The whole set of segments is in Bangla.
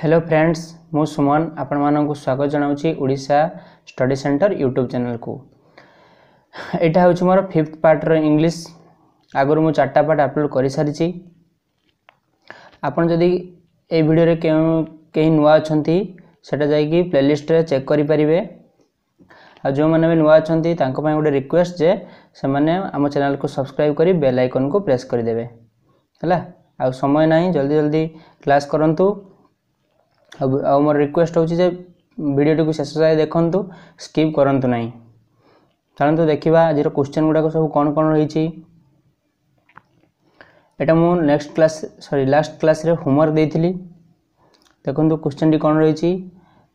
হ্যালো ଫ୍ରେଣ୍ଡସ୍ ମୁଁ ସୁମନ ଆପଣମାନଙ୍କୁ ସ୍ୱାଗତ ଜଣାଉଛି ଓଡ଼ିଶା ଷ୍ଟଡି ସେଣ୍ଟର ୟୁଟ୍ୟୁବ୍ ଚ୍ୟାନେଲ୍କୁ ଏଇଟା ହେଉଛି ମୋର ଫିଫ୍ଥ ପାର୍ଟର ଇଂଲିଶ ଆଗରୁ ମୁଁ ଚାରିଟା ପାର୍ଟ ଅପଲୋଡ଼ କରିସାରିଛି ଆପଣ ଯଦି ଏଇ ଭିଡ଼ିଓରେ କେଉଁ କେହି ନୂଆ ଅଛନ୍ତି ସେଟା ଯାଇକି ପ୍ଲେଲିଷ୍ଟରେ ଚେକ୍ କରିପାରିବେ ଆଉ ଯେଉଁମାନେ ବି ନୂଆ ଅଛନ୍ତି ତାଙ୍କ ପାଇଁ ଗୋଟେ ରିକ୍ୱେଷ୍ଟ ଯେ ସେମାନେ ଆମ ଚ୍ୟାନେଲ୍କୁ ସବସ୍କ୍ରାଇବ୍ କରି ବେଲ୍ ଆଇକନ୍କୁ ପ୍ରେସ୍ କରିଦେବେ ହେଲା ଆଉ ସମୟ ନାହିଁ ଜଲ୍ଦି ଜଲ୍ଦି କ୍ଲାସ୍ କରନ୍ତୁ ଆଉ ମୋର ରିକ୍ୱେଷ୍ଟ ହେଉଛି ଯେ ଭିଡ଼ିଓଟିକୁ ଶେଷ ଯାଏ ଦେଖନ୍ତୁ ସ୍କିପ୍ କରନ୍ତୁ ନାହିଁ ଚାଲନ୍ତୁ ଦେଖିବା ଆଜିର କୋଶ୍ଚେନ୍ ଗୁଡ଼ାକ ସବୁ କ'ଣ କ'ଣ ରହିଛି ଏଇଟା ମୁଁ ନେକ୍ସଟ କ୍ଲାସ୍ ସରି ଲାଷ୍ଟ କ୍ଲାସ୍ରେ ହୋମୱାର୍କ ଦେଇଥିଲି ଦେଖନ୍ତୁ କୋଶ୍ଚେନ୍ଟି କ'ଣ ରହିଛି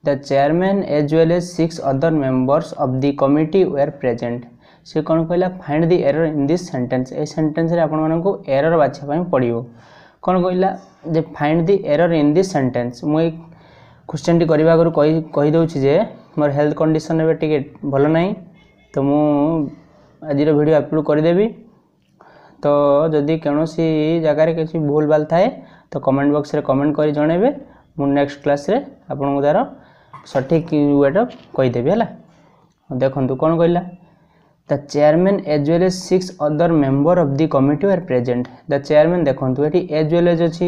the chairman as well as six other members of the committee were present ସେ କ'ଣ କହିଲା find the error in this sentence ଏ ସେଣ୍ଟେନ୍ସରେ ଆପଣମାନଙ୍କୁ ଏରର ବାଛିବା ପାଇଁ ପଡ଼ିବ କ'ଣ କହିଲା ଯେ find the error in this sentence ମୁଁ ଏଇ কোশ্চেনটি କରିବା ଆଗରୁ କହି କହିଦେଉଛି ଯେ ମୋର ହେଲ୍ଥ କଣ୍ଡିସନ୍ ଏବେ ଟିକେ ଭଲ ନାହିଁ ତ ମୁଁ ଆଜିର ଭିଡ଼ିଓ ଅପଲୋଡ଼୍ କରିଦେବି ତ ଯଦି କୌଣସି ଜାଗାରେ କିଛି ଭୁଲ ଭାଲ ଥାଏ ତ କମେଣ୍ଟ ବକ୍ସରେ କମେଣ୍ଟ କରି ଜଣାଇବେ ମୁଁ ନେକ୍ସଟ କ୍ଲାସ୍ରେ ଆପଣଙ୍କୁ ତା'ର ସଠିକ୍ ୱେଟା କହିଦେବି ହେଲା ଦେଖନ୍ତୁ କ'ଣ କହିଲା the chairman as well as six other member of the committee are present the chairman ଦେଖନ୍ତୁ ଏଠି ଏଜ୍ ୱେଲ୍ ଏଜ୍ ଅଛି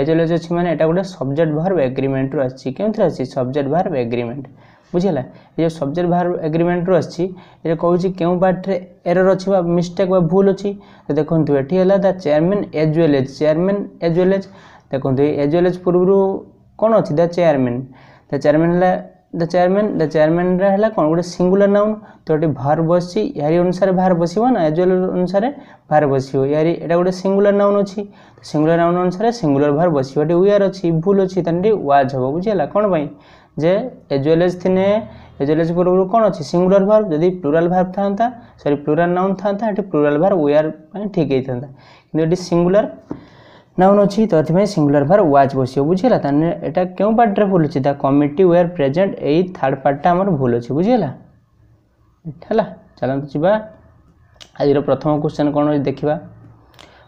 ଏଜ୍ ୱେଲ୍ ଏଜ୍ ଅଛି ମାନେ ଏଇଟା ଗୋଟେ ସବଜେକ୍ଟ ଭାର୍ବ ଏଗ୍ରିମେଣ୍ଟରୁ ଆସିଛି କେଉଁଥିରେ ଆସିଛି ସବଜେକ୍ଟ ଭାର୍ବ ଏଗ୍ରିମେଣ୍ଟ ବୁଝିହେଲା ଏ ଯେଉଁ ସବଜେକ୍ଟ ଭାର୍ବ ଏଗ୍ରିମେଣ୍ଟରୁ ଆସିଛି ଏଇଟା କହୁଛି କେଉଁ ପାର୍ଟରେ ଏରର୍ ଅଛି ବା ମିଷ୍ଟେକ୍ ବା ଭୁଲ ଅଛି ତ ଦେଖନ୍ତୁ ଏଠି ହେଲା the chairman as well as chairman as well as ଦେଖନ୍ତୁ ଏଜ୍ ୱେଲ୍ ଏଜ୍ ପୂର୍ବରୁ କ'ଣ ଅଛି ଦ ଚେୟାରମ୍ୟାନ୍ ଦ ଚେୟାରମ୍ୟାନ୍ ହେଲା द चेयरमैन द चेयरमैन है कौन गोटे सिंगुलर नाउन तो ये भार बसी यार अनुसार भार बसव ना एजुअल अनुसार भार बसव यार यहाँ गोटे सिंगुलर नाउन अच्छी सिंगुलर नाउन अनुसार सिंगुलर भार बसव ये वीआर अच्छी भूल अच्छी तेनाली वाज हम बुझेगा कौन पर जे एजुएलएस थी एजुएलएस पूर्व कौन अच्छी सिंगुलर भार जदि प्लूराल भार था सरी प्लूराल नाउन था प्लूराल भार वीआर ठीक होता कि सिंगुलर নাউন অছি তো এতে সিঙ্গুলার ভার ওয়াজ বসিব বুঝিলা তাহলে এটা কেউ পার্টরে ভুল অছি দা কমিটি ওয়ার প্রেজেন্ট এই থার্ড পার্টটা আমার ভুল অছি বুঝিলা ହେଲା ଚାଲନ୍ତୁ ଯିବା ଆଜିର ପ୍ରଥମ କ୍ୱେଶ୍ଚନ୍ କ'ଣ ହେଉଛି ଦେଖିବା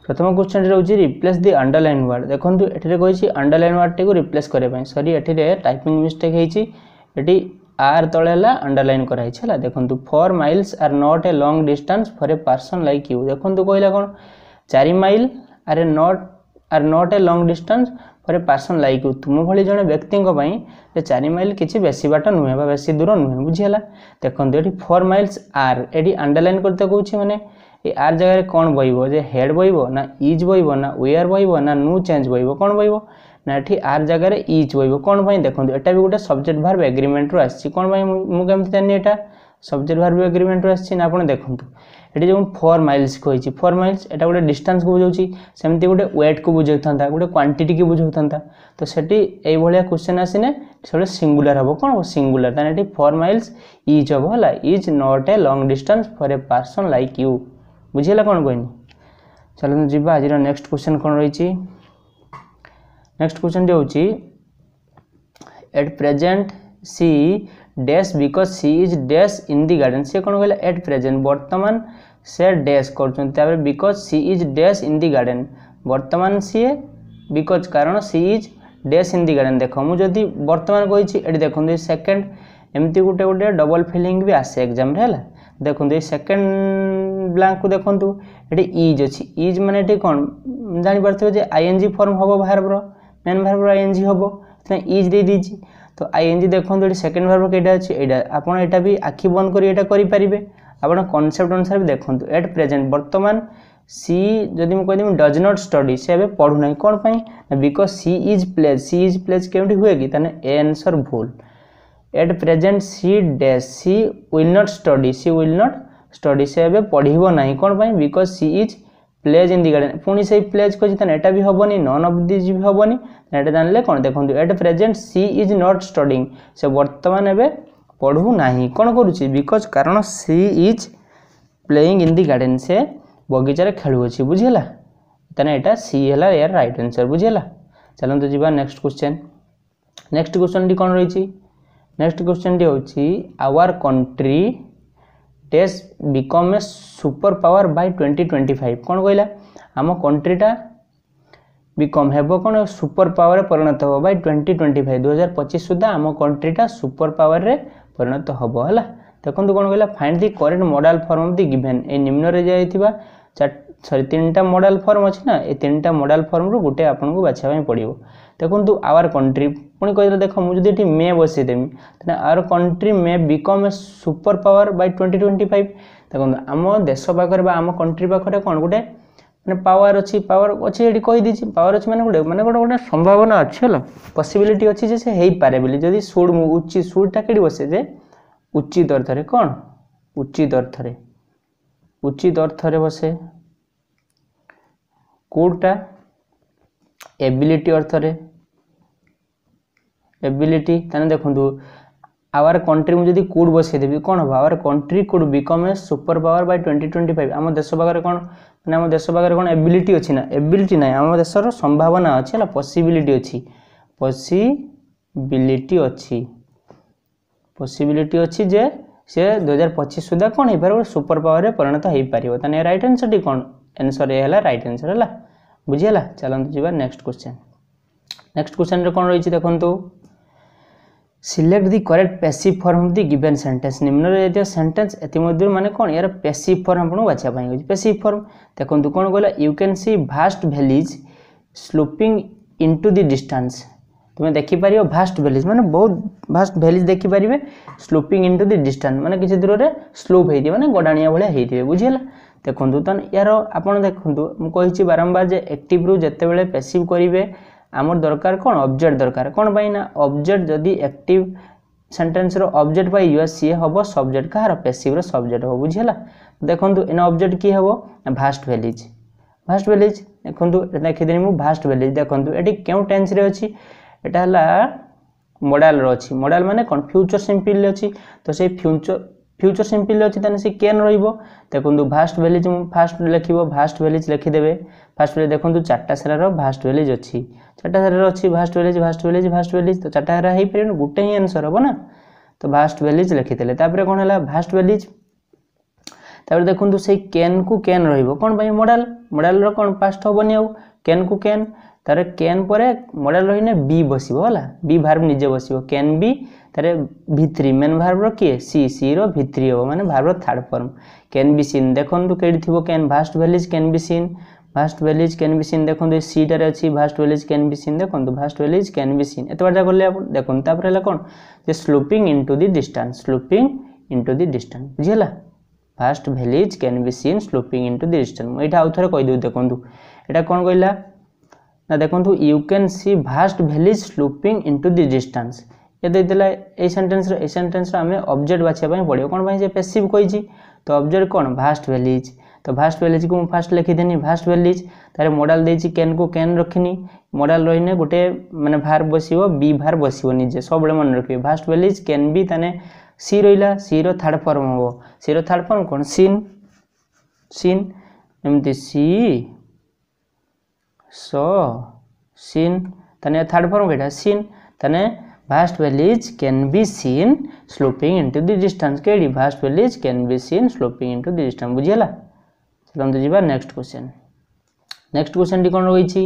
ପ୍ରଥମ କ୍ୱେଶ୍ଚନ୍ଟି ରହୁଛି ରିପ୍ଲେସ୍ ଦି ଅଣ୍ଡରଲାଇନ୍ ୱାର୍ଡ଼ ଦେଖନ୍ତୁ ଏଠାରେ କହିଛି ଅଣ୍ଡରଲାଇନ୍ ୱାର୍ଡ଼ଟିକୁ ରିପ୍ଲେସ୍ କରିବା ପାଇଁ ସରି ଏଠିରେ ଟାଇପିଂ ମିଷ୍ଟେକ୍ ହେଇଛି ଏଠି ଆର୍ ତଳେ ହେଲା ଅଣ୍ଡରଲାଇନ୍ କରାହେଇଛି ହେଲା ଦେଖନ୍ତୁ four miles are not a long distance for a person like you ଦେଖନ୍ତୁ କହିଲା କ'ଣ ଚାରି mile are a not are not a long distance for a person like you ତୁମ ଭଳି ଜଣେ ବ୍ୟକ୍ତିଙ୍କ ପାଇଁ ଯେ ଚାରି ମାଇଲ୍ କିଛି ବେଶୀ ବାଟ ନୁହେଁ ବା ବେଶୀ ଦୂର ନୁହେଁ ବୁଝିହେଲା ଦେଖନ୍ତୁ ଏଠି ଫୋର୍ ମାଇଲ୍ସ ଆର୍ ଏଠି ଅଣ୍ଡରଲାଇନ୍ କରିତେ କହୁଛି ମାନେ এই আর জায়গায় কোণ বইব যে হেড বইব না ইজ বইব না ওয়ার বইব না নু চেঞ্জ বইব কোণ বইব না এটি আর জায়গায় ইজ বইব কোণ পাই দেখুন এটা বি গোটে সবজেক্ট ভার্ব এগ্রিমেন্টর আসছে কোণ পাই মু কেমতি জানি এটা ସବଜେକ୍ଟ ଭାର୍ବ ଏଗ୍ରିମେଣ୍ଟରୁ ଆସିଛି ନା ଆପଣ ଦେଖନ୍ତୁ ଏଠି ଯେଉଁ ଫୋର୍ ମାଇଲ୍ସକୁ ହେଇଛି ଫୋର୍ ମାଇଲ୍ସ ଏଇଟା ଗୋଟେ ଡିଷ୍ଟାନ୍ସକୁ ବୁଝାଉଛି ସେମିତି ଗୋଟେ ୱେଟ୍କୁ ବୁଝାଉଥାନ୍ତା ଗୋଟେ କ୍ୱାଣ୍ଟିଟିକି ବୁଝାଉଥାନ୍ତା ତ ସେଠି ଏଇଭଳିଆ କ୍ୱେଶ୍ଚନ୍ ଆସିନେ ସେଗୁଡ଼ା ସିଙ୍ଗୁଲାର ହେବ କ'ଣ ହେବ ସିଙ୍ଗୁଲାର ତାହେଲେ ଏଠି ଫୋର୍ ମାଇଲ୍ସ ଇଜ୍ ହେବ ହେଲା is not a long distance for a person like you ବୁଝିହେଲା କ'ଣ କହିନି ଚାଲନ୍ତୁ ଯିବା ଆଜିର ନେକ୍ସଟ କ୍ୱେଶ୍ଚନ୍ କ'ଣ ରହିଛି ନେକ୍ସଟ କ୍ୱେଶ୍ଚନ୍ଟି ହେଉଛି at present C dash because C is dash in the garden ସେ କ'ଣ କହିଲା ଏଟ୍ ପ୍ରେଜେଣ୍ଟ ବର୍ତ୍ତମାନ ସେ ଡ୍ୟାଶ୍ କରୁଛନ୍ତି ତାପରେ because C is dash in the garden ବର୍ତ୍ତମାନ ସିଏ ବିକଜ କାରଣ C is dash in the garden ଦେଖ ମୁଁ ଯଦି ବର୍ତ୍ତମାନ କହିଛି ଏଠି ଦେଖନ୍ତୁ ଏଇ ସେକେଣ୍ଡ ଏମିତି ଗୋଟେ ଗୋଟେ ଡବଲ୍ ଫିଲିଙ୍ଗ ବି ଆସେ ଏକ୍ଜାମ୍ରେ ହେଲା ଦେଖନ୍ତୁ ଏଇ ସେକେଣ୍ଡ ବ୍ଲାଙ୍କକୁ ଦେଖନ୍ତୁ ଏଠି ଇଜ୍ ଅଛି ଇଜ୍ ମାନେ ଏଠି କ'ଣ ଜାଣିପାରୁଥିବେ ଯେ ଆଇଏନ୍ଜି ଫର୍ମ ହେବ ଭାର୍ବର ମେନ୍ ଭାର୍ବର ଆଇଏନ୍ଜି ହେବ ସେଥିପାଇଁ ଇଜ୍ ଦେଇଦେଇଛି তো ଆଇଏନ୍ଜି ଦେଖନ୍ତୁ ଏଠି ସେକେଣ୍ଡ ଭର୍ବ କେଇଟା ଅଛି ଏଇଟା ଆପଣ ଏଇଟା ବି ଆଖି ବନ୍ଦ କରି ଏଇଟା କରିପାରିବେ ଆପଣ କନସେପ୍ଟ ଅନୁସାରେ ବି ଦେଖନ୍ତୁ ଏଟ୍ ପ୍ରେଜେଣ୍ଟ ବର୍ତ୍ତମାନ ସି ଯଦି ମୁଁ କହିଦେବି ଡଜ୍ ନଟ୍ ଷ୍ଟଡି ସେ ଏବେ ପଢ଼ୁନାହିଁ କ'ଣ ପାଇଁ because she is plays she is plays କେଉଁଠି ହୁଏ କି ତାହେଲେ ଏ ଆନ୍ସର୍ ଭୁଲ at present she dash she will not study she will not study ସେ ଏବେ ପଢ଼ିବ ନାହିଁ କ'ଣ ପାଇଁ because she is plays in the garden ପୁଣି ସେଇ ପ୍ଲେଜ୍ କହିଛି ତାହେଲେ ଏଇଟା ବି ହେବନି ନନ୍ ଅଫ୍ ଦିଜ୍ ବି ହେବନି ଏଇଟା ଜାଣିଲେ କ'ଣ ଦେଖନ୍ତୁ at present she is not studying ସେ ବର୍ତ୍ତମାନ ଏବେ ପଢ଼ୁନାହିଁ କ'ଣ କରୁଛି ବିକଜ୍ କାରଣ C is playing in the garden ସେ ବଗିଚାରେ ଖେଳୁଅଛି ବୁଝିହେଲା ତାହେଲେ ଏଇଟା ସି ହେଲା ଏହାର ରାଇଟ୍ ଆନ୍ସର୍ ବୁଝିହେଲା ଚାଲନ୍ତୁ ଯିବା ନେକ୍ସଟ କ୍ୱେଶ୍ଚନ୍ ନେକ୍ସଟ କ୍ୱେଶ୍ଚନ୍ଟି କ'ଣ ରହିଛି ନେକ୍ସଟ କ୍ୱେଶ୍ଚନ୍ଟି ହେଉଛି our country dash become a super power by twenty twenty five କ'ଣ କହିଲା ଆମ କଣ୍ଟ୍ରିଟା ବିକମ୍ ହେବ କ'ଣ ସୁପର ପାୱାରରେ ପରିଣତ ହେବ ବାଇ ଟ୍ୱେଣ୍ଟି ଟ୍ୱେଣ୍ଟି ଫାଇଭ୍ ଦୁଇହଜାର ପଚିଶ ସୁଦ୍ଧା ଆମ କଣ୍ଟ୍ରିଟା ସୁପର ପାୱାରରେ ପରିଣତ ହେବ ହେଲା ଦେଖନ୍ତୁ କ'ଣ କହିଲା find the correct modal form of the given ଏ ନିମ୍ନରେ ଯାଇଥିବା ସରି ତିନିଟା ମଡ଼ାଲ ଫର୍ମ ଅଛି ନା ଏ ତିନିଟା ମଡ଼ାଲ ଫର୍ମରୁ ଗୋଟେ ଆପଣଙ୍କୁ ବାଛିବା ପାଇଁ ପଡ଼ିବ ଦେଖନ୍ତୁ ଆୱାର କଣ୍ଟ୍ରି ପୁଣି କହିଦେଲେ ଦେଖ ମୁଁ ଯଦି ଏଠି ମେ ବସେଇଦେମି ତାହେଲେ our country may become a super power by twenty twenty five ଦେଖନ୍ତୁ ଆମ ଦେଶ ପାଖରେ ବା ଆମ କଣ୍ଟ୍ରି ପାଖରେ କ'ଣ ଗୋଟେ ମାନେ ପାୱାର ଅଛି ପାୱାର ଅଛି ଏଠି କହିଦେଇଛି ପାୱାର ଅଛି ମାନେ ଗୋଟେ ମାନେ ଗୋଟେ ଗୋଟେ ସମ୍ଭାବନା ଅଛି ହେଲା ପସିବିଲିଟି ଅଛି ଯେ ସେ ହେଇପାରେ ବୋଲି ଯଦି ସୁଡ଼ ମୁଁ ଉଚି ସୁଡ଼ଟା କେଠି ବସେ ଯେ ଉଚିତ ଅର୍ଥରେ କ'ଣ ଉଚିତ ଅର୍ଥରେ ଉଚିତ ଅର୍ଥରେ ବସେ କେଉଁଟା ଏବିଲିଟି ଅର୍ଥରେ ଏବିଲିଟି ତାହେଲେ ଦେଖନ୍ତୁ আওয়ার কন্ট্রি মু যদি কোড বসাই দেবি কোণ হব our country could become a super power by twenty twenty five আমার দেশ পাখে কোণ মানে আমার দেশ পাখে কোণ এবিলিটি অছি না এবিলিটি নাই আমার দেশর সম্ভাবনা অছি হল পসিবিলিটি অছি পসিবিলিটি অছি পসিবিলিটি অছি যে সে দুই হাজার পঁচিশ সুদ্ধা কোণ হয়ে পাব সুপর পাওয়ারে পরিণত হয়ে পাব তাহলে রাইট আনসরটি কোণ আনসর এ হল রাইট আনসর হল বুঝিগাল চলতু যা নেক্সট কোশ্চেন নেক্সট কোশ্চেন কোণ রয়েছে দেখুন select the correct passive form of the given sentence ନିମ୍ନରେ ଦିଆଯାଇଥିବା ସେଣ୍ଟେନ୍ସ ଏଥିମଧ୍ୟରୁ ମାନେ କ'ଣ ଏହାର ପେସିଭ୍ ଫର୍ମ ଆପଣଙ୍କୁ ବାଛିବା ପାଇଁ ହେଉଛି ପେସିଭ୍ ଫର୍ମ ଦେଖନ୍ତୁ କ'ଣ କହିଲା you can see vast valleys sloping into the ଦି ଡିଷ୍ଟାନ୍ସ তুমি দেখিপারিব ভাস্ট ভ্যালিজ মানে বহুত ভাস্ট ভ্যালিজ দেখিপারিবে স্লোপিং ইনটু দি ডিষ্টান্স মানে কিছু দূরের স্লোপ হয়ে মানে গডাণিয়া ভাবে হয়ে বুঝিলা দেখুন তাহলে ইয়ার আপনার দেখুন মুছি বারম্বার যে একটিভ্রু যেতবে পেসিভ করবে আমার দরকার কোণ অবজেক্ট দরকার কোণ পাই না অবজেক্ট যদি একটিভ সেন্টেন্সর অবজেক্ট পাই ইয়া সি হব সবজেক্ট কাহার পেসিভর সবজেক্ট হব বুঝিলা দেখুন এনে অবজেক্ট কি হব ভাস্ট ভ্যালিজ ভাস্ট ভ্যালিজ দেখুন লিখিদেলি মু ভাস্ট ভ্যালিজ দেখুন এটি কেউ টেন্সরে অছি এটা হলা মডালর অছি মডাল মানে কোন ফিউচর সিম্পল অছি তো সেই ফিউচর ফিউচর সিম্পল অছি তাহলে সে কেন রইব দেখুন ভাস্ট ভ্যালিজ ফার্স্ট লেখিব ভাস্ট ভ্যালিজ লিখিদেবে ফার্স্ট ভ্যালিজ দেখুন চারটা সেরার ভাস্ট ভ্যালিজ অছি ଚାରିଟା ଧାରାରେ ଅଛି vast valleys vast valleys vast valleys ତ ଚାରିଟା ଧାରା ହେଇପାରିବନି ଗୋଟେ ହିଁ ଆନ୍ସର୍ ହେବ ନା ତ ଭାଷ୍ଟ ଭ୍ୟାଲିଜ୍ ଲେଖିଦେଲେ ତାପରେ କ'ଣ ହେଲା ଭାଷ୍ଟ ଭ୍ୟାଲିଜ୍ ତାପରେ ଦେଖନ୍ତୁ ସେଇ କେନ୍କୁ କେନ୍ ରହିବ କ'ଣ ପାଇଁ ମଡ଼ାଲ୍ ମଡ଼ାଲ୍ର କ'ଣ ପାଷ୍ଟ ହେବନି ଆଉ କେନ୍କୁ କେନ୍ ତାର କେନ୍ ପରେ ମଡ଼ାଲ୍ ରହିନେ ବି ବସିବ ହେଲା ବି ଭାର୍ବ ନିଜେ ବସିବ କେନ୍ ବି ତାର ଭିତ୍ରି ମେନ୍ ଭାର୍ବର କିଏ ସି ସିର ଭିତ୍ରି ହେବ ମାନେ ଭାର୍ବର third form can be seen ଦେଖନ୍ତୁ କେଇଠି ଥିବ can vast valleys can be seen vast valleys can be seen দেখুন এই সিটারে ଅଛି vast valleys can be seen দেখুন vast valleys can be seen এত বারটা করলে আপন দেখুন তারপরে হলো কোন যে sloping into the distance sloping into the distance বুঝিলা vast valleys can be seen sloping into the distance মু এটা আউথরে কই দেউ দেখুন এটা কোন কইলা না দেখুন you can see vast valleys sloping into the distance ଏ ଦେଇଦେଲା এই ସେଣ୍ଟେନ୍ସର এই ସେଣ୍ଟେନ୍ସର আমি অবজেক্ট ବାଛିବା ପାଇଁ ପଡ଼ିବ କ'ଣ ପାଇଁ ଯେ ପେସିଭ୍ କହିଛି ତ ଅବଜେକ୍ଟ କ'ଣ ଭାଷ୍ଟ ଭ୍ୟାଲିଜ୍ तो फास्ट वेलेज को फास्ट लिखीदेनि फास्ट वेलेज तार मडाल दे कैन को कैन रखनी मडाल रही गोटे मैंने भार बस बी भार बस निजे सब मन रखिए फास्ट वेलेज कैन भी तेने सी रहा सी रार्ड फर्म हम सी रार्ड फर्म कौन सीन सीन एमती सी सो सीन तने थर्ड फर्म कहटा सीन तने vast valleys can be seen sloping into the distance के vast valleys can be seen sloping into the distance बुझीला ଚାଲନ୍ତୁ ଯିବା ନେକ୍ସଟ କ୍ୱେଶ୍ଚନ୍ ନେକ୍ସଟ କ୍ୱେଶ୍ଚନ୍ଟି କ'ଣ ରହିଛି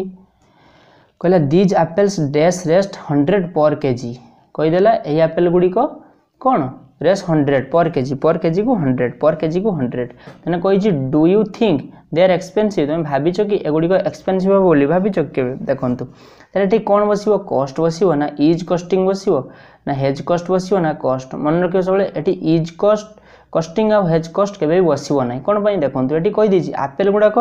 କହିଲା these apples dash rest hundred per kg କହିଦେଲା ଏହି ଆପେଲ୍ ଗୁଡ଼ିକ କ'ଣ rest hundred per kg per କେଜିକୁ ହଣ୍ଡ୍ରେଡ଼ ପର୍ କେଜିକୁ ହଣ୍ଡ୍ରେଡ଼ ତେଣୁ କହିଛି do you think they are expensive ତୁମେ ଭାବିଛ କି ଏଗୁଡ଼ିକ ଏକ୍ସପେନ୍ସିଭ୍ ହେବ ବୋଲି ଭାବିଛ କେବେ ଦେଖନ୍ତୁ ତାହେଲେ ଠିକ୍ କ'ଣ ବସିବ କଷ୍ଟ ବସିବ ନା ଇଜ୍ କଷ୍ଟିଂ ବସିବ ନା ହେଜ୍ କଷ୍ଟ ବସିବ ନା କଷ୍ଟ ମନେ ରଖିବ ସବୁବେଳେ ଏଠି ଇଜ୍ କଷ୍ଟ कस्टिंग अफ हेज कस्ट के बस ना कौन पर देखो ये कहीदी आपेल गुड़ाक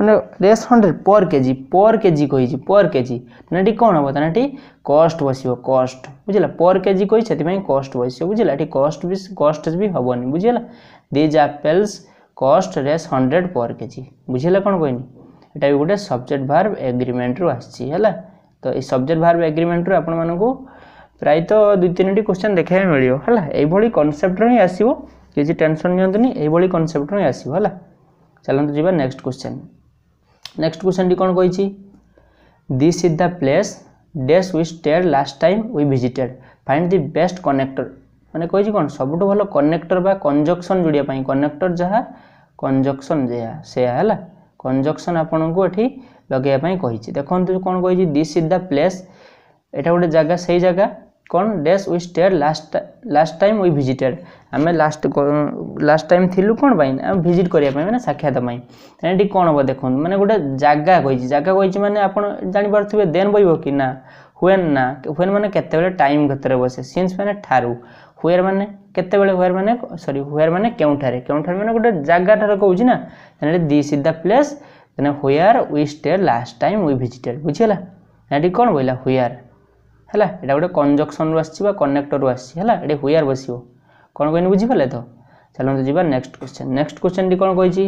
मैंने रेस हंड्रेड पर के जी पर के जी कही पर के जी ना कौन हम तेना कस्ट बस कस्ट बुझेगा पर के जी कही से कस्ट बस बुझेगा कस्ट भी कस्ट भी हेनी बुझेगा दिज आपेल्स कस्ट रेस हंड्रेड पर के जी बुझेगा कौन कहनी यहाँ भी गोटे सब्जेक्ट भार्व एग्रीमेंट रू आला तो ये सब्जेक्ट भार्व एग्रीमेंट रू आपत दुई तीन क्वेश्चन देखा मिले है यही कनसेप्ट हिं आसो କିଛି ଟେନସନ୍ ନିଅନ୍ତୁନି ଏଇଭଳି କନସେପ୍ଟ ହିଁ ଆସିବ ହେଲା ଚାଲନ୍ତୁ ଯିବା ନେକ୍ସଟ କ୍ୱେଶ୍ଚନ୍ ନେକ୍ସଟ କ୍ୱେଶ୍ଚନ୍ଟି କ'ଣ କହିଛି this is the place dash we stayed last time we visited find the best connector ମାନେ କହିଛି କ'ଣ ସବୁଠୁ ଭଲ କନେକ୍ଟର ବା କଞ୍ଜକ୍ସନ୍ ଯୋଡ଼ିବା ପାଇଁ କନେକ୍ଟର ଯାହା କଞ୍ଜକ୍ସନ୍ ଯାହା ସେୟା ହେଲା କଞ୍ଜକ୍ସନ୍ ଆପଣଙ୍କୁ ଏଠି ଲଗାଇବା ପାଇଁ କହିଛି ଦେଖନ୍ତୁ କ'ଣ କହିଛି ଦିସ୍ ଇଜ୍ ଦ ପ୍ଲେସ୍ এটা গোটে জায়গা সেই জায়গা কোন dash we stayed last last time we visited ଆମେ ଲାଷ୍ଟ ଲାଷ୍ଟ ଟାଇମ୍ ଥିଲୁ କ'ଣ ପାଇଁ ଆମେ ଭିଜିଟ୍ କରିବା ପାଇଁ ମାନେ ସାକ୍ଷାତ ପାଇଁ ଏଠି କ'ଣ ହେବ ଦେଖନ୍ତୁ ମାନେ ଗୋଟେ ଜାଗା କହିଛି ଜାଗା କହିଛି ମାନେ ଆପଣ ଜାଣିପାରୁଥିବେ ଦେନ୍ ବହିବ କି ନା ହୁଏନ୍ ନା ହୁଏନ୍ ମାନେ କେତେବେଳେ ଟାଇମ୍ ଭିତରେ ବସେ ସିନ୍ସ ମାନେ ଠାରୁ ହୁଏର୍ ମାନେ କେତେବେଳେ ହୁଏର୍ ମାନେ ସରି ହୁଏର୍ ମାନେ କେଉଁଠାରେ କେଉଁଠାରେ ମାନେ ଗୋଟେ ଜାଗାଠାରେ କହୁଛି ନା ଏଠି this is the place then where we stayed last time we visited ବୁଝିଗଲା ଏଠି କ'ଣ କହିଲା ହୁଏଆର୍ ହେଲା ଏଇଟା ଗୋଟେ କଞ୍ଜକ୍ସନ୍ରୁ ଆସିଛି ବା କନେକ୍ଟର୍ରୁ ଆସିଛି ହେଲା ଏଠି ହୁଏଆର୍ ବସିବ କ'ଣ କହିନି ବୁଝିପାରିଲେ ତ ଚାଲନ୍ତୁ ଯିବା ନେକ୍ସଟ କ୍ୱେଶ୍ଚନ୍ ନେକ୍ସଟ କ୍ୱେଶ୍ଚନ୍ଟି କ'ଣ କହିଛି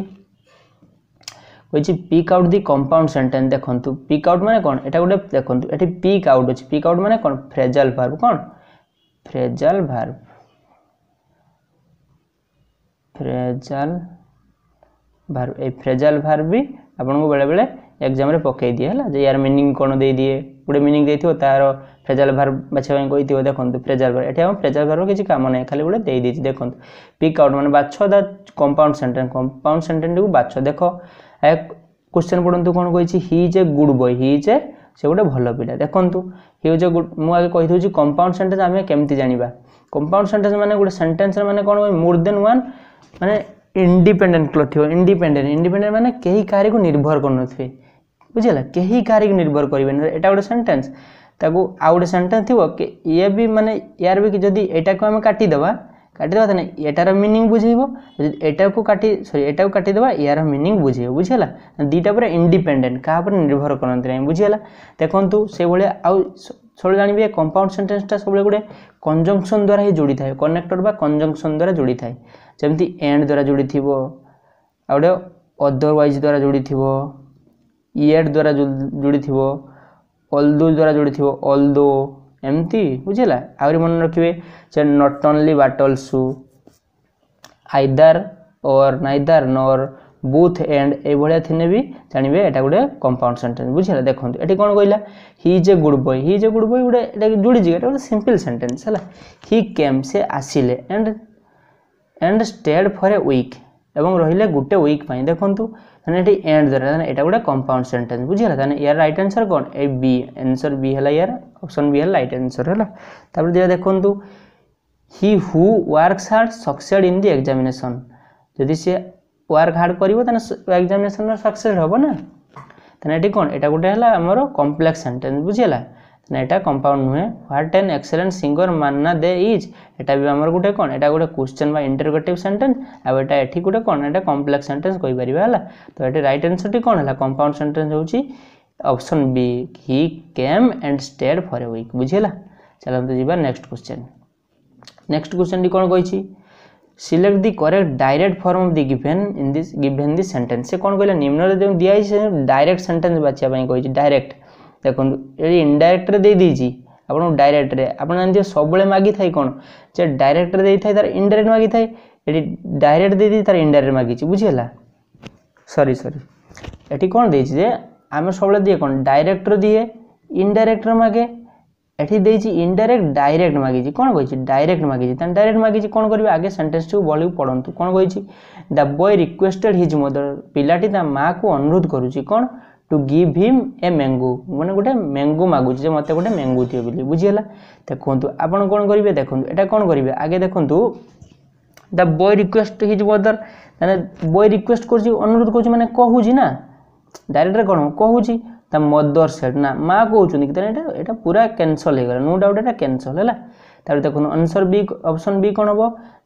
କହିଛି pick out the compound sentence ଦେଖନ୍ତୁ ପିକ୍ ଆଉଟ୍ ମାନେ କ'ଣ ଏଇଟା ଗୋଟେ ଦେଖନ୍ତୁ ଏଠି ପିକ୍ ଆଉଟ୍ ଅଛି ପିକ୍ ଆଉଟ୍ ମାନେ କ'ଣ ଫ୍ରେଜାଲ୍ ଭାର୍ବ କ'ଣ ଫ୍ରେଜାଲ୍ ଭାର୍ବ ଫ୍ରେଜାଲ୍ ଭାର୍ବ এই ফ্রেজাল ভার্ব বি আপনার বেড়ে বেড়ে এক্সামে পকাই দিয়ে হল যে ইয়ার মিনিং কোণ দিয়ে দিয়ে গোটে মিনিং দিয়ে তার ফ্রেজাল ভার্ব বাছা কইথিব দেখন্তু ফ্রেজাল ভার এটি আমার ফ্রেজাল ভার কিছু কাম নাই খালি গোটে দেই দিয়েছি দেখন্তু পিক আউট মানে বাছ দা কম্পাউন্ড সেন্টেন্স কম্পাউন্ড সেন্টেন্সটিকে বাছ দেখ কোশ্চেন পড়ন্তু কোন কইছি he is a good boy he is a সে গোটে ভালো পিলা দেখন্তু হি ইজ এ গুড মু আগে কই কইদেউছি কম্পাউন্ড সেন্টেন্স আমি কেমতি জানিবা কম্পাউন্ড সেন্টেন্স মানে গোটে সেন্টেন্সরে মানে কোন মোর দেন ওয়ান মানে ইন্ডিপেন্ডেন্ট ক্লথ থিব ইন্ডিপেন্ডেন্ট ইন্ডিপেন্ডেন্ট মানে কেহি কাহারিকু নির্ভর করুনথিবে বুঝিলা কেহি কাহারিকু নির্ভর করিবেন এটা গোটে সেন্টেন্স ତାକୁ ଆଉ ଗୋଟେ ସେଣ୍ଟେନ୍ସ ଥିବ କି ଇଏ ବି ମାନେ ୟାର ବି ଯଦି ଏଇଟାକୁ ଆମେ କାଟିଦେବା କାଟିଦେବା ତାହେଲେ ଏଟାର ମିନିଂ ବୁଝେଇବ ଯଦି ଏଟାକୁ କାଟି ସରି ଏଟାକୁ କାଟିଦେବା ୟାର ମିନିଂ ବୁଝେଇବ ବୁଝିହେଲା ଦୁଇଟା ପୁରା ଇଣ୍ଡିପେଣ୍ଡେଣ୍ଟ କାହା ଉପରେ ନିର୍ଭର କରନ୍ତି ନାହିଁ ବୁଝିହେଲା ଦେଖନ୍ତୁ ସେଭଳିଆ ଆଉ ସବୁବେଳେ ଜାଣିବେ କମ୍ପାଉଣ୍ଡ ସେଣ୍ଟେନ୍ସଟା ସବୁବେଳେ ଗୋଟେ କଞ୍ଜଙ୍କସନ ଦ୍ୱାରା ହିଁ ଯୋଡ଼ିଥାଏ କନେକ୍ଟର ବା କଞ୍ଜଙ୍କସନ ଦ୍ୱାରା ଯୋଡ଼ିଥାଏ ଯେମିତି ଏଣ୍ଡ ଦ୍ୱାରା ଯୋଡ଼ିଥିବ ଆଉ ଗୋଟେ ଅଦରୱାଇଜ୍ ଦ୍ୱାରା ଯୋଡ଼ିଥିବ ଇଏଡ୍ ଦ୍ୱାରା ଯୋଡ଼ିଥିବ ଅଲଦୋ ଦ୍ୱାରା ଯେଉଁଠି ଥିବ ଅଲ୍ଦୋ ଏମିତି ବୁଝିଲା ଆହୁରି ମନେ ରଖିବେ ସେ ନଟ୍ ଓନ୍ଲି ବାଟ୍ ସୁ ଆଇଦାର ଅର୍ ନାଇଦାର ନର୍ ବୁଥ୍ ଏଣ୍ଡ ଏଇଭଳିଆ ଥିଲେ ବି ଜାଣିବେ ଏଇଟା ଗୋଟେ କମ୍ପାଉଣ୍ଡ ସେଣ୍ଟେନ୍ସ ବୁଝିଲା ଦେଖନ୍ତୁ ଏଠି କ'ଣ କହିଲା he is a good boy he is a good boy ଗୋଟେ ଏଇଟା ଯୋଡ଼ିଛି ଏଇଟା ଗୋଟେ ସିମ୍ପଲ୍ ସେଣ୍ଟେନ୍ସ ହେଲା ହି କେମ୍ ସେ ଆସିଲେ and and stayed for a week এবং রহিলা গোটে উইক পাই দেখন্তু তাহলে এটি এন্ড দ্বারা তাহলে এটা গোটে কম্পাউন্ড সেন্টেন্স বুঝিলা তাহলে ইয়ার রাইট আনসার কোন এই বি আনসার বি হলা ইয়ার অপশন বি হলা রাইট আনসার হলা তারপরে দিয়া দেখন্তু he who works hard succeed in the examination যদি সে ওয়ার্ক হার্ড করিব তাহলে এক্সামিনেশন সকসেড হব না তাহলে এটি কোন এটা গোটে হলা আমার কমপ্লেক্স সেন্টেন্স বুঝিলা ତାହେଲେ ଏଇଟା କମ୍ପାଉଣ୍ଡ ନୁହେଁ what an excellent singer Manna Dey is ଏଇଟା ବି ଆମର ଗୋଟେ କ'ଣ ଏଇଟା ଗୋଟେ କ୍ୱେଶ୍ଚନ୍ ବା ଇଣ୍ଟରଗେଟିଭ୍ ସେଣ୍ଟେନ୍ସ ଆଉ ଏଇଟା ଏଠି ଗୋଟେ କ'ଣ ଏଇଟା କମ୍ପ୍ଲେକ୍ସ ସେଣ୍ଟେନ୍ସ କହିପାରିବା ହେଲା ତ ଏଠି ରାଇଟ୍ ଆନ୍ସର୍ଟି କ'ଣ ହେଲା କମ୍ପାଉଣ୍ଡ ସେଣ୍ଟେନ୍ସ ହେଉଛି option B he came and stayed for a week ବୁଝିହେଲା ଚାଲନ୍ତୁ ଯିବା ନେକ୍ସଟ କ୍ୱେଶ୍ଚନ୍ ନେକ୍ସଟ କ୍ୱେଶ୍ଚନ୍ଟି କ'ଣ କହିଛି select the correct direct form of the given in this given the sentence সে কোণ কহিলেন নিম্নরে যে দিয়াছে ডাইরেক্ট সেন্টেন্স বাছিয়া পাই কইছি ডাইরেক্ট ଦେଖନ୍ତୁ ଯଦି ଇନଡାଇରେକ୍ଟରେ ଦେଇଦେଇଛି ଆପଣଙ୍କୁ ଡାଇରେକ୍ଟରେ ଆପଣ ଜାଣିଥିବେ ସବୁବେଳେ ମାଗିଥାଏ କ'ଣ ଯେ ଡାଇରେକ୍ଟରେ ଦେଇଥାଏ ତା'ର ଇନଡାଇରେକ୍ଟ ମାଗିଥାଏ ଏଠି ଡାଇରେକ୍ଟ ଦେଇଦେଇ ତା'ର ଇନଡାଇରେକ୍ଟ ମାଗିଛି ବୁଝିହେଲା ସରି ସରି ଏଠି କ'ଣ ଦେଇଛି ଯେ ଆମେ ସବୁବେଳେ ଦିଏ କ'ଣ ଡାଇରେକ୍ଟର ଦିଏ ইনডাইরেক্টর মাগে এটি দিয়েছি ইনডাইরেক্ট ডাইরেক্ট মাগিছি কোণ কইছি ডাইরেক্ট মাগিছি তাহলে ডাইরেক্ট মাগিছি কোণ করবে আগে সেন্টেন্সটি ভালো পড়ন্তু কোণ কইছি the boy requested his mother ପିଲାଟି ତା ମାଆକୁ ଅନୁରୋଧ କରୁଛି କଣ ଟୁ ଗିଭ୍ ହିମ୍ ଏ ମ୍ୟାଙ୍ଗୁ ମାନେ ଗୋଟେ ମ୍ୟାଙ୍ଗୁ ମାଗୁଛି ଯେ ମୋତେ ଗୋଟେ ମ୍ୟାଙ୍ଗୁ ଦିଅ ବୋଲି ବୁଝିଗଲା ଦେଖନ୍ତୁ ଆପଣ କ'ଣ କରିବେ ଦେଖନ୍ତୁ ଏଇଟା କ'ଣ କରିବେ ଆଗେ ଦେଖନ୍ତୁ the boy request his mother ମାନେ ବୟ ରିକ୍ୱେଷ୍ଟ କରୁଛି ଅନୁରୋଧ କରୁଛି ମାନେ କହୁଛି ନା ଡାଇରେକ୍ଟରେ କ'ଣ କହୁଛି ତା ମଦର ସେଟ୍ ନା ମା କହୁଛନ୍ତି କି ତାହେଲେ ଏଇଟା ଏଇଟା ପୁରା କ୍ୟାନସଲ୍ ହେଇଗଲା ନୋ ଡାଉଟ୍ ଏଇଟା କ୍ୟାନସଲ୍ ହେଲା ତାପରେ ଦେଖନ୍ତୁ ଆନ୍ସର୍ ବି ଅପସନ୍ ବି କ'ଣ ହେବ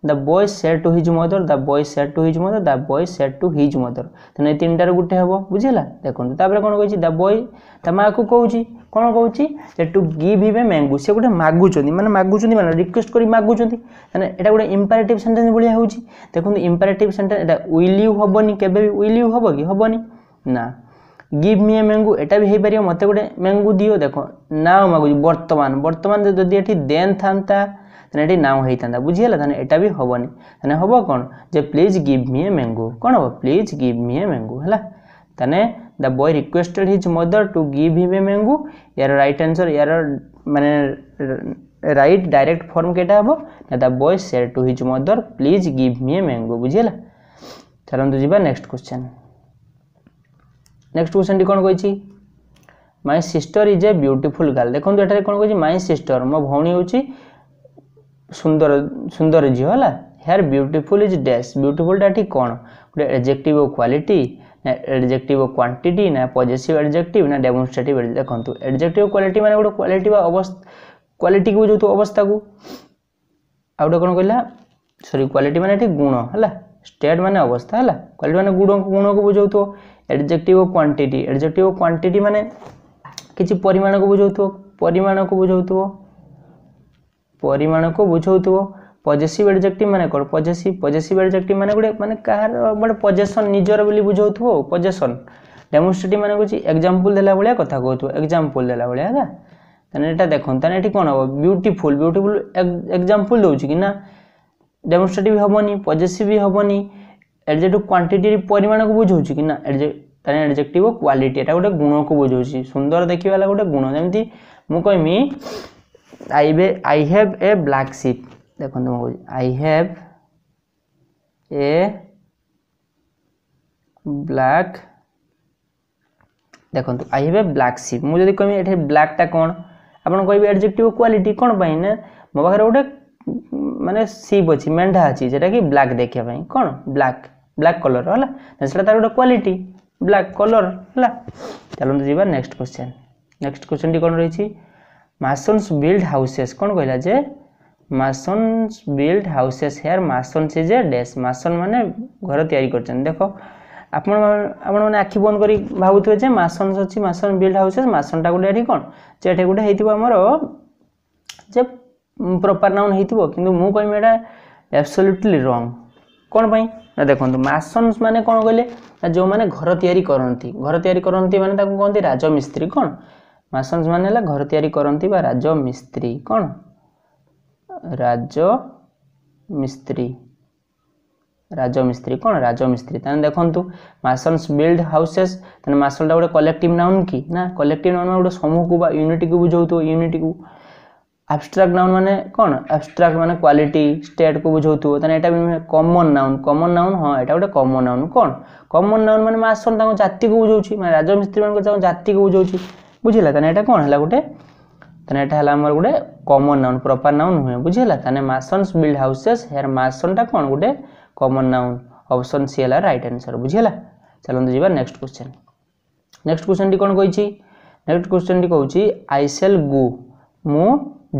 the boy said to his mother the boy said to his mother the boy said to his mother ତେଣୁ ଏ ତିନିଟାରୁ ଗୋଟେ ହେବ ବୁଝିହେଲା ଦେଖନ୍ତୁ ତାପରେ କ'ଣ କହିଛି ଦ ବୟ ତା ମାଆକୁ କହୁଛି କ'ଣ କହୁଛି ଯେ ଟୁ ଗିଭ୍ ହିମ୍ ଏ ମ୍ୟାଙ୍ଗୁ ସେ ଗୋଟେ ମାଗୁଛନ୍ତି ମାନେ ମାଗୁଛନ୍ତି ମାନେ ରିକ୍ୱେଷ୍ଟ କରି ମାଗୁଛନ୍ତି ମାନେ ଏଇଟା ଗୋଟେ ଇମ୍ପାରେଟିଭ୍ ସେଣ୍ଟେନ୍ସ ଭଳିଆ ହେଉଛି ଦେଖନ୍ତୁ ଇମ୍ପାରେଟିଭ୍ ସେଣ୍ଟେନ୍ସ ଏଇଟା ୱିଲ୍ ୟୁ ହେବନି କେବେ ବି ୱିଲ୍ ୟୁ ହେବ କି ହେବନି ନା গিভ মি এ ম্যাঙ্গু এটা বি হইপারিব মতো গোটে ম্যাঙ্গু দিও দেখ নাও মাগুছি বর্তমান বর্তমান যদি এটি দেন থাকা তাহলে এটি নাও হয়ে থাকে বুঝিগাল তাহলে এটা বি হবনি তাহলে হব কোণ যে please give me a mango কোণ হব please give me a mango হ্যাঁ তাহলে the boy requested his mother to give him a mango ইয়ার রাইট আনসর ইয়ার মানে রাইট ডাইরেক্ট ফর্ম কেটা হব না the boy said to his mother please give me a mango বুঝিগাল চলতু যা নেক্সট কোশ্চেন নেক্সট কোশ্চেনটি କ'ଣ କହିଛି my sister is a beautiful girl ଦେଖନ୍ତୁ ଏଠାରେ କ'ଣ କହିଛି ମାଇ ସିଷ୍ଟର ମୋ ଭଉଣୀ ହେଉଛି ସୁନ୍ଦର ସୁନ୍ଦର ଝିଅ ହେଲା ହେୟାର ବ୍ୟୁଟିଫୁଲ୍ ଇଜ୍ ଡ୍ୟାସ୍ ବ୍ୟୁଟିଫୁଲ୍ଟା ଠିକ୍ କ'ଣ ଗୋଟେ ଏଡ଼ଜେକ୍ଟିଭ୍ ଓ କ୍ୱାଲିଟି ନା ଏଡ଼ଜେକ୍ଟିଭ୍ ଓ କ୍ୱାଣ୍ଟିଟି ନା ପଜେସିଭ୍ ଏଡ଼ଜେକ୍ଟିଭ୍ ନା ଡେମୋନଷ୍ଟ୍ରେଟିଭ୍ ଦେଖନ୍ତୁ ଏଡ଼ଜେକ୍ଟିଭ୍ ଓ କ୍ୱାଲିଟି ମାନେ ଗୋଟେ କ୍ୱାଲିଟି ବା ଅବସ୍ଥା କ୍ୱାଲିଟିକୁ ବୁଝାଉଥିବ ଅବସ୍ଥାକୁ ଆଉ ଗୋଟେ କ'ଣ କହିଲା ସରି କ୍ୱାଲିଟି ମାନେ ଏଠି ଗୁଣ ହେଲା ଷ୍ଟେଟ୍ ମାନେ ଅବସ୍ଥା ହେଲା କ୍ୱାଲିଟି ମାନେ ଗୁଣକୁ ଗୁଣକୁ ବୁଝାଉଥିବ एडजेक्टिव क्वांटिटी एडजेक्टिव क्वांटिटी माने किसी परिमाण को बुझाऊ तो? परिमाण को बुझाऊ तो? परिमाण को बुझाऊ पजेसीव एडजेक्टिव माने कौन पजेसीव पजेसीव एडजेक्टिव माने गोटे माने कहार गोटे पजेसन निजर बोली बुझाऊ पजेसन डेमोन्स्ट्रेटिव मैंने कौन एक्जामपल देला भाया कथा कहतु तो? एक्जामपल देला भाया है ତାହେଲେ देखने ये ତାହେଲେ ଏଠି କ'ଣ ହେବ ବ୍ୟୁଟିଫୁଲ୍ ବ୍ୟୁଟିଫୁଲ୍ ଏକ୍ଜାମ୍ପଲ୍ ଦେଉଛି କି ନା ଡେମୋଷ୍ଟ୍ରେଟିଭ୍ ହେବନି ପଜେସିଭ୍ ଆଡ଼ଜେକ୍ଟିଭ୍ କ୍ୱାଣ୍ଟିଟି ପରିମାଣକୁ ବୁଝାଉଛି କି ନା ତାହେଲେ ଆଡ଼ଜେକ୍ଟିଭ୍ କ୍ୱାଲିଟି ଏଇଟା ଗୋଟେ ଗୁଣକୁ ବୁଝାଉଛି ସୁନ୍ଦର ଦେଖିବା ହେଲା ଗୋଟେ ଗୁଣ ଯେମିତି ମୁଁ କହିମି I I have a black seat ଦେଖନ୍ତୁ ମୁଁ କହୁଛି ଆଇ ହ୍ୟାଭ୍ ଏ ବ୍ଲାକ୍ ଦେଖନ୍ତୁ I have a black seat ମୁଁ ଯଦି କହିବି ଏଠି ବ୍ଲାକ୍ଟା କ'ଣ ଆପଣ କହିବେ ଆଡ଼ଜେକ୍ଟିଭ୍ କ୍ୱାଲିଟି କ'ଣ ପାଇଁ ନା ମୋ ପାଖରେ ଗୋଟେ ମାନେ ସିପ୍ ଅଛି ମେଣ୍ଢା ଅଛି ଯେଉଁଟାକି ବ୍ଲାକ୍ ଦେଖିବା ପାଇଁ କ'ଣ ବ୍ଲାକ୍ ବ୍ଲାକ୍ କଲର୍ ହେଲା ସେଇଟା ତା'ର ଗୋଟେ କ୍ୱାଲିଟି ବ୍ଲାକ୍ କଲର୍ ହେଲା ଚାଲନ୍ତୁ ଯିବା ନେକ୍ସଟ କ୍ୱେଶ୍ଚନ୍ ନେକ୍ସଟ କ୍ୱେଶ୍ଚନ୍ଟି କ'ଣ ରହିଛି ମାସନ୍ସ ବିଲ୍ଡ ହାଉସେସ୍ କ'ଣ କହିଲା ଯେ masons build houses here masons is a dash mason ମାନେ ଘର ତିଆରି କରିଛନ୍ତି ଦେଖ ଆପଣ ଆପଣମାନେ ଆଖି ବନ୍ଦ କରି ଭାବୁଥିବେ ଯେ ମାସନ୍ସ ଅଛି ମାସନ୍ ବିଲ୍ଡ ହାଉସେସ୍ ମାସନ୍ଟା ଗୋଟେ ଏଠି କ'ଣ ଯେ ଏଠି ଗୋଟେ ହେଇଥିବ ଆମର ଯେ ପ୍ରପାର ନାଉନ୍ ହେଇଥିବ କିନ୍ତୁ ମୁଁ କହିବି ଏଇଟା ଆବସଲ୍ୟୁଟଲି ରଙ୍ଗ କ'ଣ ପାଇଁ ନା ଦେଖନ୍ତୁ ମାସନ୍ସ ମାନେ କ'ଣ କହିଲେ ନା ଯେଉଁମାନେ ଘର ତିଆରି କରନ୍ତି ଘର ତିଆରି କରନ୍ତି ମାନେ ତାକୁ କହନ୍ତି ରାଜମିସ୍ତ୍ରୀ କ'ଣ ମାସନ୍ସ ମାନେ ହେଲା ଘର ତିଆରି କରନ୍ତି ବା ରାଜମିସ୍ତ୍ରୀ କ'ଣ ରାଜମିସ୍ତ୍ରୀ ରାଜମିସ୍ତ୍ରୀ କ'ଣ ରାଜମିସ୍ତ୍ରୀ ତାହେଲେ ଦେଖନ୍ତୁ ମାସନ୍ସ ବିଲ୍ଡ ହାଉସେସ୍ ତାହେଲେ ମାସନ୍ଟା ଗୋଟେ କଲେକ୍ଟିଭ୍ ନାଉନ୍ କି ନା କଲେକ୍ଟିଭ୍ ନାଉନ୍ ଗୋଟେ ସମୂହକୁ ବା ୟୁନିଟିକୁ ବୁଝାଉଥିବ ୟୁନିଟିକୁ ଆବଷ୍ଟ୍ରାକ୍ଟ ନାଉନ୍ ମାନେ କ'ଣ ଆବଷ୍ଟ୍ରାକ୍ଟ ମାନେ କ୍ୱାଲିଟି ଷ୍ଟେଟ୍କୁ ବୁଝାଉଥିବ ତାହେଲେ ଏଇଟା ବି ନୁହେଁ କମନ୍ ନାଉନ୍ କମନ୍ ନାଉନ୍ ହଁ ଏଇଟା ଗୋଟେ କମନ୍ ନାଉନ୍ କ'ଣ କମନ୍ ନାଉନ୍ ମାନେ ମାସନ୍ ତାଙ୍କ ଜାତିକୁ ବୁଝାଉଛି ମାନେ ରାଜମିସ୍ତ୍ରୀମାନଙ୍କ ତାଙ୍କ ଜାତିକୁ ବୁଝାଉଛି ବୁଝିଲା ତାହେଲେ ଏଇଟା କ'ଣ ହେଲା ଗୋଟେ ତାହେଲେ ଏଇଟା ହେଲା ଆମର ଗୋଟେ କମନ୍ ନାଉନ୍ ପ୍ରପାର ନାଉନ୍ ନୁହେଁ ବୁଝିଲା ତାହେଲେ ମାସନ୍ସ ବିଲ୍ଡ ହାଉସେସ୍ ହେୟାର ମାସନ୍ଟା କ'ଣ ଗୋଟେ କମନ୍ ନାଉନ୍ ଅପସନ୍ ସି ହେଲା ରାଇଟ୍ ଆନ୍ସର୍ ବୁଝିଲା ଚାଲନ୍ତୁ ଯିବା ନେକ୍ସଟ କ୍ୱେଶ୍ଚନ୍ ନେକ୍ସଟ କ୍ୱେଶ୍ଚନ୍ଟି କ'ଣ କହିଛି ନେକ୍ସଟ କ୍ୱେଶ୍ଚନ୍ଟି କହୁଛି ଆଇ ସେଲ୍ ଗୁ ମୁଁ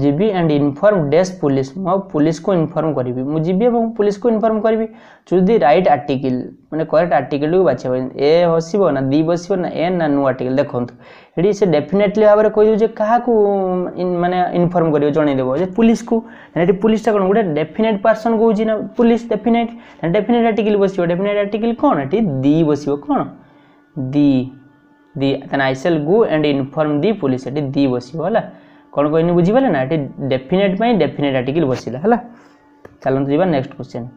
ଯିବି ଆଣ୍ଡ ଇନଫର୍ମ ଡେସ୍ ପୁଲିସ୍ ମୁଁ ଆଉ ପୁଲିସ୍କୁ ଇନଫର୍ମ କରିବି ମୁଁ ଯିବି ଏବଂ ପୁଲିସ୍କୁ ଇନଫର୍ମ କରିବି ଚୁଜ୍ ଦି ରାଇଟ୍ ଆର୍ଟିକିଲ୍ ମାନେ କରେକ୍ଟ ଆର୍ଟିକିଲ୍କୁ ବାଛିବା ପାଇଁ ଏ ବସିବ ନା ଦି ବସିବ ନା ଏ ନା ନୂଆ ଆର୍ଟିକିଲ୍ ଦେଖନ୍ତୁ ଏଠି ସେ ଡେଫିନେଟଲି ଭାବରେ କହିଦେଉଛି ଯେ କାହାକୁ ମାନେ ଇନଫର୍ମ କରିବ ଜଣେଇଦେବ ଯେ ପୁଲିସ୍କୁ ଏଠି ପୁଲିସ୍ଟା କ'ଣ ଗୋଟେ ଡେଫିନେଟ୍ ପର୍ସନ୍ କହୁଛି ନା ପୁଲିସ୍ ଡେଫିନେଟ୍ ଡେଫିନେଟ୍ ଆର୍ଟିକିଲ୍ ବସିବ ଡେଫିନେଟ୍ ଆର୍ଟିକିଲ୍ କ'ଣ ଏଠି ଦି ବସିବ କ'ଣ ଦି ଦି ତାହେଲେ I shall go and inform the police ଏଠି ଦି ବସିବ ହେଲା କ'ଣ କହିନି ବୁଝିପାରିଲେ ନା ଏଠି ଡେଫିନେଟ୍ ପାଇଁ ଡେଫିନେଟ୍ ଆର୍ଟିକିଲ୍ ବସିଲା ହେଲା ଚାଲନ୍ତୁ ଯିବା ନେକ୍ସଟ କ୍ୱେଶ୍ଚନ୍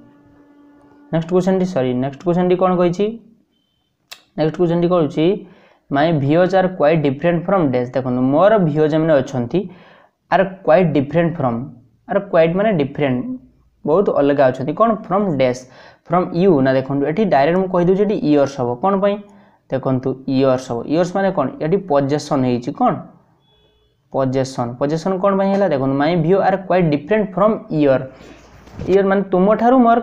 ନେକ୍ସଟ କ୍ୱେଶ୍ଚନ୍ଟି ସରି ନେକ୍ସଟ କ୍ୱେଶ୍ଚନ୍ଟି କ'ଣ କହିଛି ନେକ୍ସଟ କ୍ୱେଶ୍ଚନ୍ଟି କରୁଛି my views are quite different from dash দেখুন মোর ভিওজ যেমন অনেক are quite different from are quite মানে ডিফরেন্ট বহুত অলগা অনেক কোণ ফ্রম ড্যাশ ফ্রম ইউ না দেখুন এটি ডাইরেক্ট মু কহিদেছি এটি ইয়র্স হব কোণ পাই দেখুন ইয়র্স হব ইয়র্স মানে কোণ এটি পজেসন হয়েছি কোণ ପଜେସନ୍ ପଜେସନ୍ କ'ଣ ପାଇଁ ହେଲା ଦେଖନ୍ତୁ my view are quite different from yours yours ମାନେ ତୁମଠାରୁ ମୋର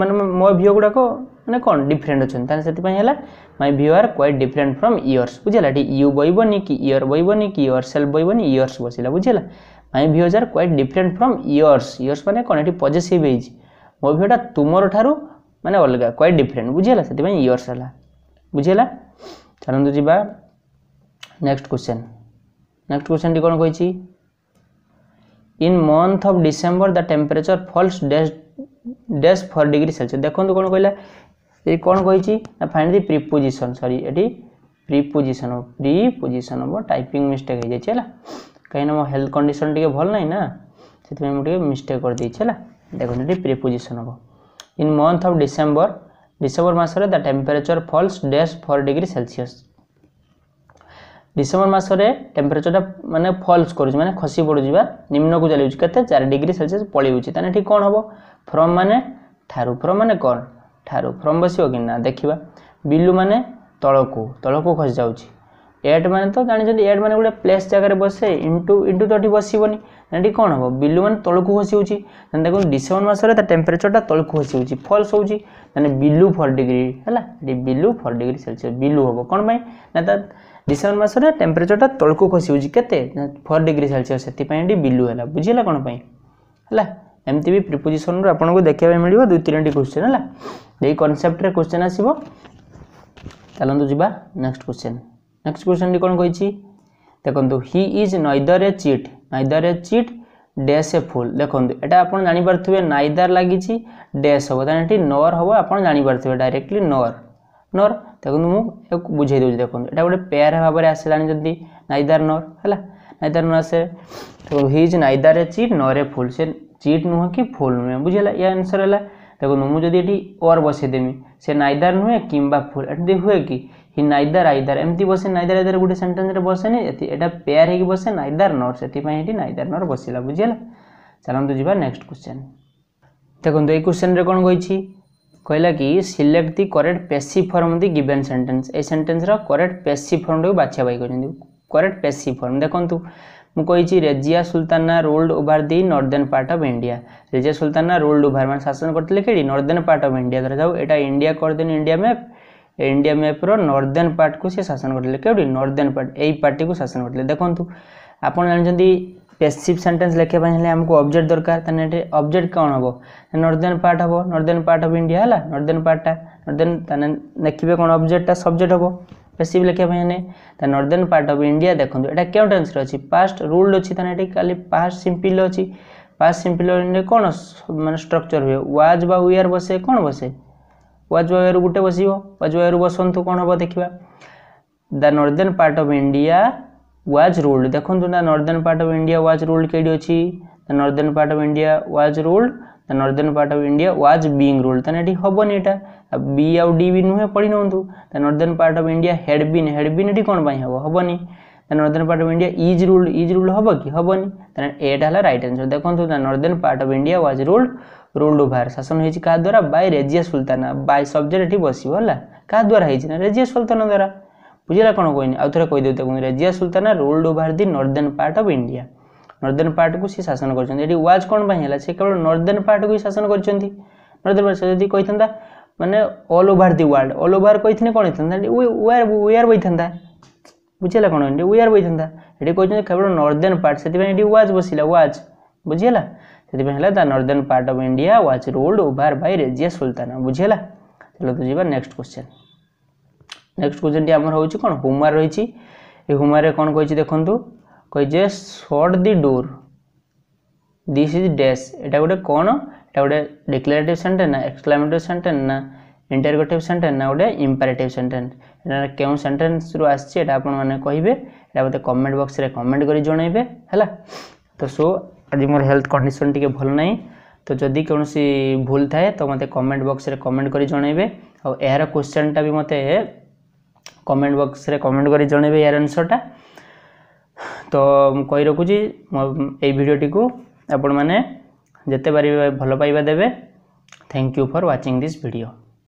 ମାନେ ମୋ ଭିଓ ଗୁଡ଼ାକ ମାନେ କ'ଣ ଡିଫରେଣ୍ଟ ଅଛନ୍ତି ତାହେଲେ ସେଥିପାଇଁ ହେଲା my view are quite different from yours ବୁଝିଲା ଏଠି ୟୁ ବଇବନି କି ଇୟର୍ ବଇବନି କି ଇୟର୍ ସେଲ୍ ବଇବନି ଇୟର୍ସ ବସିଲା ବୁଝିଲା my views are quite different from yours yours ମାନେ କ'ଣ ଏଠି ପଜେସିଭ୍ ହେଇଛି ମୋ ଭିଓଟା ତୁମରଠାରୁ ମାନେ ଅଲଗା କ୍ୱାଇଟ୍ ଡିଫରେଣ୍ଟ ବୁଝିହେଲା ସେଥିପାଇଁ ଇୟର୍ସ ହେଲା ବୁଝିହେଲା ଚାଲନ୍ତୁ ଯିବା ନେକ୍ସଟ କ୍ୱେଶ୍ଚନ୍ ନେକ୍ସଟ କ୍ୱେଶ୍ଚନଟି କ'ଣ କହିଛି in month of December the temperature falls dash dash four degree Celsius ଦେଖନ୍ତୁ କ'ଣ କହିଲା ଏ କ'ଣ କହିଛି ନା ଫାଇଣ୍ଡ ଦି ପ୍ରିପୋଜିସନ୍ ସରି ଏଠି ପ୍ରିପୋଜିସନ୍ ହେବ ପ୍ରିପୋଜିସନ୍ ହେବ ଟାଇପିଂ ମିଷ୍ଟେକ୍ ହେଇଯାଇଛି ହେଲା କାହିଁକିନା ମୋ ହେଲ୍ଥ କଣ୍ଡିସନ୍ ଟିକେ ଭଲ ନାହିଁ ନା ସେଥିପାଇଁ ମୁଁ ଟିକେ ମିଷ୍ଟେକ୍ କରିଦେଇଛି ହେଲା ଦେଖନ୍ତୁ ଏଠି ପ୍ରିପୋଜିସନ୍ ହେବ in month of December December ମାସରେ the temperature falls dash four degree Celsius December মাসরে টেম্পরেচরটা মানে ফলস করুছি মানে খসি পড়ুছি বা নিম্নকু চালুছি কেতে চারি ডিগ্রি সেলসিয়াস পলাইছি তাহলে ঠিক কোণ হব ফ্রম মানে ঠারু ফ্রম মানে কোণ ঠারু ফ্রম বসিব কি না দেখিবা বিলু মানে তলকু তলকু খসি যাচ্ছি এড মানে তো জাঁচান এড মানে গোটে প্লেস জায়গায় বসে ইন্টু ইন্টু তো এটি বসবনি এটি কম হব বিলু মানে তলকু খসি হচ্ছে দেখুন ডিসেম্বর মাসের তা টেম্পরেচরটা তলকু খসি হচ্ছে ফলস হচ্ছে মানে বিলু ফর ডিগ্রি হল below four degree Celsius below হব কোণ পাই না তা ডিসেম্বর মাসরে টেম্পরেচরটা তলকু খসি যাচ্ছে কেতে ফোর ডিগ্রি সেলসিয়স সেপাই এটি বিলু হল বুঝিলা কোণ হল এমতি বি প্রিপোজিশন আপনার দেখা মিলব দুই তিনটি কোশ্চেন হল এই কনসেপ্টরে কোশ্চেন আসব ଚାଲନ୍ତୁ ଯିବା ନେକ୍ସଟ କ୍ୱେଶ୍ଚନ୍ ନେକ୍ସଟ କ୍ୱେଶ୍ଚନ୍ଟି କ'ଣ କହିଛି ଦେଖନ୍ତୁ he is neither a cheat neither a cheat dash a fool ଦେଖନ୍ତୁ ଏଇଟା ଆପଣ ଜାଣିପାରୁଥିବେ ନାଇଦାର ଲାଗିଛି ଡ୍ୟାସ୍ ହେବ ତାହେଲେ ଏଠି ନର୍ ହେବ ଆପଣ ଜାଣିପାରୁଥିବେ ଡାଇରେକ୍ଟଲି ନର୍ ନର୍ ତାକୁ ମୁଁ ଏହାକୁ ବୁଝେଇ ଦେଉଛି ଦେଖନ୍ତୁ ଏଇଟା ଗୋଟେ ପେୟାର ଭାବରେ ଆସିଲାଣି ଯଦି ନାଇଦାର ନର୍ ହେଲା ନାଇଦାର ନର୍ ଆସେ ତ ହିଜ୍ ନାଇଦାର ଏ ଚିଟ୍ ନର୍ ଏ ଫୁଲ୍ ସେ ଚିଟ୍ ନୁହେଁ କି ଫୁଲ୍ ନୁହେଁ ବୁଝିହେଲା ଏ ଆନ୍ସର୍ ହେଲା ଦେଖନ୍ତୁ ମୁଁ ଯଦି ଏଠି ଅର୍ ବସେଇଦେମି ସେ ନାଇଦାର ନୁହେଁ କିମ୍ବା ଫୁଲ୍ ଏଠି ହୁଏ କି ହି ନାଇଦାର ଆଇଦାର ଏମିତି ବସେ ନାଇଦାର ଆଇଦାର ଗୋଟେ ସେଣ୍ଟେନ୍ସରେ ବସେନି ଏଇଟା ପେୟାର ହେଇକି ବସେ ନାଇଦାର ନର୍ ସେଥିପାଇଁ ଏଠି ନାଇଦାର ନର୍ ବସିଲା ବୁଝିହେଲା ଚାଲନ୍ତୁ ଯିବା ନେକ୍ସଟ କ୍ୱେଶ୍ଚନ୍ ଦେଖନ୍ତୁ ଏଇ କ୍ୱେଶ୍ଚନ୍ରେ କ'ଣ କହିଛି कहला कि select the correct passive form of the given sentence ए सेन्टेन्सर करेक्ट पेसिव फर्मटाକୁ ବାଛିବା ପାଇଁ କହିଛନ୍ତି କରେକ୍ଟ ପେସିଭ ଫର୍ମ ଦେଖନ୍ତୁ ମୁଁ କହିଛି Razia Sultana ruled over the northern part of India Razia Sultana ruled over ମାନେ ଶାସନ କରିଥିଲେ କେଠି ନର୍ଦର୍ନ ପାର୍ଟ ଅଫ୍ ଇଣ୍ଡିଆ ଧରାଯାଉ ଏଇଟା ଇଣ୍ଡିଆ କରିଦେନି ଇଣ୍ଡିଆ ମ୍ୟାପ୍ ଇଣ୍ଡିଆ ମ୍ୟାପ୍ର ନର୍ଦର୍ନ ପାର୍ଟକୁ ସେ ଶାସନ କରିଥିଲେ କେଉଁଠି ନର୍ଦର୍ନ ପାର୍ଟ ଏଇ ପାର୍ଟିକୁ ଶାସନ କରିଥିଲେ ଦେଖନ୍ତୁ ଆପଣ ଜାଣିଛନ୍ତି पेसीव सेन्टेन्स लिखापे आमको अब्जेक्ट दरकार अबजेक्ट कौन हम नर्दर्ण पार्ट हम नर्दर्ण पार्ट अफ इंडिया है नर्दर्ण पार्टा नर्दर्ण तेखे कौन अबजेक्टा सब्जेक्ट हम पेसीव लिखापे नर्दर्ण पार्ट अफ इंडिया देखते यहाँ क्यों टेन्स अच्छी पास्ट रूल्ड अच्छी तेनाली खाली पास्ट सीम्पल अच्छी पास्ट सीम्पल कौन मैं स्ट्रक्चर हुए व्वाज बायर बसे कौन बसे व्वाज बायर गुटे बस वाज बायर बसंतु कौन हम देखा the northern part of India was ruled ଦେଖନ୍ତୁ ନା northern part of India was ruled କେଇଟି ଅଛି northern part of India was ruled northern part of India was being ruled ତାହେଲେ ଏଠି ହେବନି ଏଇଟା ବି ଆଉ ଡି ବି ନୁହେଁ ପଢ଼ି ନିଅନ୍ତୁ northern part of India had been had been ଏଠି କ'ଣ ପାଇଁ ହେବ ହେବନି northern part of India is ruled is ruled ହେବ କି ହେବନି ତାହେଲେ ଏଇଟା ହେଲା ରାଇଟ୍ ଆନ୍ସର୍ ଦେଖନ୍ତୁ northern part of India was ruled ruled over ଶାସନ ହେଇଛି କାହା ଦ୍ୱାରା by Razia Sultana by subject ଏଠି ବସିବ ହେଲା କାହା ଦ୍ୱାରା ହେଇଛି ନା ରେଜିଆ ସୁଲତାନା ଦ୍ୱାରା बुझेगा कौन कही आउ थे कहीदेवते हैं Razia Sultana ruled over the northern part of India northern part को सी शासन करते व्वाज कौन पाला से केवल नर्दर्ण पार्ट को ही शासन करदर्ण मैंने all over the world all over कही कौन होता वेयर बही था बुझेगा कौन वेयर बही था ये कहते केवल नर्दर्ण पार्ट से व्वाज बसला व्वाज बुझेगा से northern part of India was ruled over by Razia Sultana बुझेगा चलो तो जी नेक्स्ट क्वेश्चन ନେକ୍ସଟ କ୍ୱେଶ୍ଚନଟି ଆମର ହେଉଛି କ'ଣ ହୁମାର ରହିଛି ଏ ହୁମାରେ କ'ଣ କହିଛି ଦେଖନ୍ତୁ କହିଛି shut the door this is dash ଏଇଟା ଗୋଟେ କ'ଣ ଏଇଟା ଗୋଟେ ଡିକ୍ଲାରେଟିଭ୍ ସେଣ୍ଟେନ୍ସ ନା ଏକ୍ସକ୍ଲାମେଟିଭ୍ ସେଣ୍ଟେନ୍ସ ନା ଇଣ୍ଟରଗେଟିଭ୍ ସେଣ୍ଟେନ୍ସ ନା ଗୋଟେ ଇମ୍ପାରେଟିଭ୍ ସେଣ୍ଟେନ୍ସ ଏଇଟା କେଉଁ ସେଣ୍ଟେନ୍ସରୁ ଆସିଛି ଏଇଟା ଆପଣମାନେ କହିବେ ଏଇଟା ମୋତେ କମେଣ୍ଟ ବକ୍ସରେ କମେଣ୍ଟ କରି ଜଣାଇବେ ହେଲା ତ ସୋ ଆଜି ମୋର ହେଲ୍ଥ କଣ୍ଡିସନ୍ ଟିକେ ଭଲ ନାହିଁ ତ ଯଦି କୌଣସି ଭୁଲ ଥାଏ ତ ମୋତେ କମେଣ୍ଟ ବକ୍ସରେ କମେଣ୍ଟ କରି ଜଣାଇବେ ଆଉ ଏହାର କୋଶ୍ଚେନ୍ଟା ବି ମୋତେ କମେଣ୍ଟ ବକ୍ସରେ କମେଣ୍ଟ କରି ଜଣେଇବେ ଏହାର ଆନ୍ସର୍ଟା ତ ମୁଁ କହି ରଖୁଛି ଏଇ ଭିଡ଼ିଓଟିକୁ ଆପଣମାନେ ଯେତେ ପାରିବେ ଭଲ ପାଇବା ଦେବେ thank you for watching this video